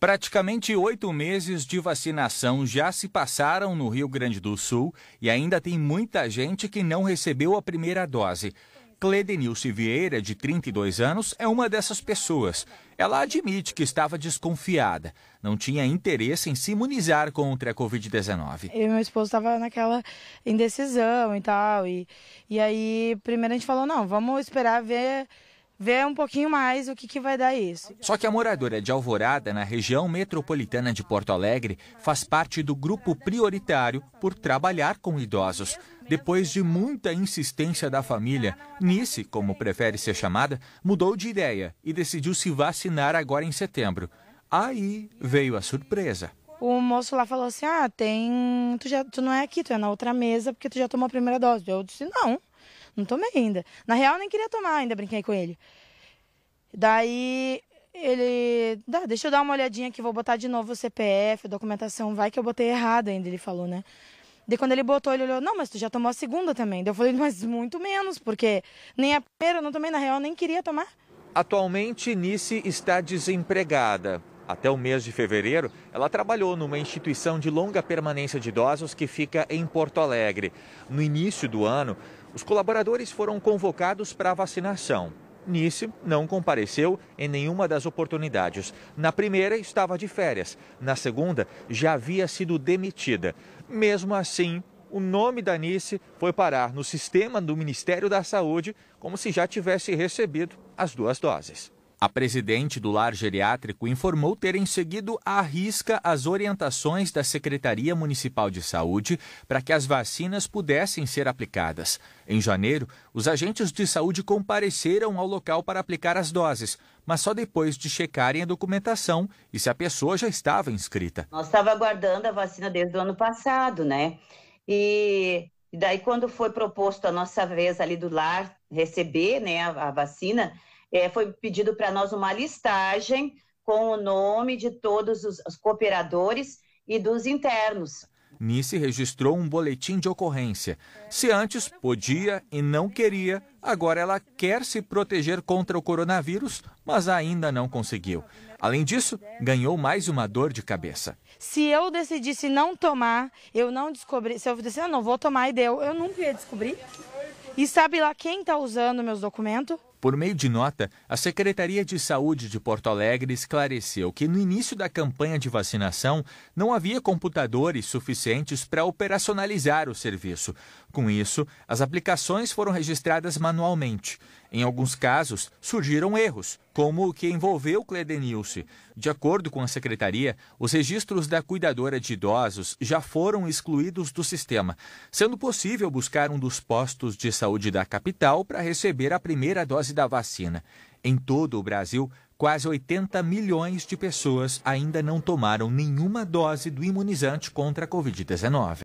Praticamente oito meses de vacinação já se passaram no Rio Grande do Sul e ainda tem muita gente que não recebeu a primeira dose. Cledenilce Vieira, de 32 anos, é uma dessas pessoas. Ela admite que estava desconfiada, não tinha interesse em se imunizar contra a Covid-19. Eu e meu esposo estava naquela indecisão e tal, e, e aí primeiro a gente falou, não, vamos esperar ver ver um pouquinho mais o que, que vai dar isso. Só que a moradora de Alvorada, na região metropolitana de Porto Alegre, faz parte do grupo prioritário por trabalhar com idosos. Depois de muita insistência da família, Nice, como prefere ser chamada, mudou de ideia e decidiu se vacinar agora em setembro. Aí veio a surpresa. O moço lá falou assim: "Ah, tem, tu já, tu não é aqui, tu é na outra mesa porque tu já tomou a primeira dose". Eu disse: "Não, não tomei ainda. Na real, nem queria tomar ainda, brinquei com ele. Daí ele. Dá, deixa eu dar uma olhadinha que vou botar de novo o CPF, documentação. Vai que eu botei errado ainda, ele falou, né? Daí quando ele botou, ele olhou, não, mas tu já tomou a segunda também. Daí eu falei, mas muito menos, porque nem a primeira eu não tomei, na real, nem queria tomar. Atualmente, Nice está desempregada. Até o mês de fevereiro, ela trabalhou numa instituição de longa permanência de idosos que fica em Porto Alegre. No início do ano, os colaboradores foram convocados para a vacinação. Nice não compareceu em nenhuma das oportunidades. Na primeira, estava de férias. Na segunda, já havia sido demitida. Mesmo assim, o nome da Nice foi parar no sistema do Ministério da Saúde como se já tivesse recebido as duas doses. A presidente do lar geriátrico informou terem seguido à risca as orientações da Secretaria Municipal de Saúde para que as vacinas pudessem ser aplicadas. Em janeiro, os agentes de saúde compareceram ao local para aplicar as doses, mas só depois de checarem a documentação e se a pessoa já estava inscrita. Nós estava aguardando a vacina desde o ano passado, né? E daí quando foi proposto a nossa vez ali do lar receber, né, a, a vacina, é, foi pedido para nós uma listagem com o nome de todos os, os cooperadores e dos internos. Nice registrou um boletim de ocorrência. Se antes podia e não queria, agora ela quer se proteger contra o coronavírus, mas ainda não conseguiu. Além disso, ganhou mais uma dor de cabeça. Se eu decidisse não tomar, eu não descobri. Se eu decidisse, eu ah, não vou tomar e deu, eu nunca ia descobrir. E sabe lá quem está usando meus documentos? Por meio de nota, a Secretaria de Saúde de Porto Alegre esclareceu que no início da campanha de vacinação não havia computadores suficientes para operacionalizar o serviço. Com isso, as aplicações foram registradas manualmente. Em alguns casos, surgiram erros, como o que envolveu Cledenilce. De acordo com a secretaria, os registros da cuidadora de idosos já foram excluídos do sistema, sendo possível buscar um dos postos de saúde da capital para receber a primeira dose da vacina. Em todo o Brasil, quase 80 milhões de pessoas ainda não tomaram nenhuma dose do imunizante contra a Covid-19.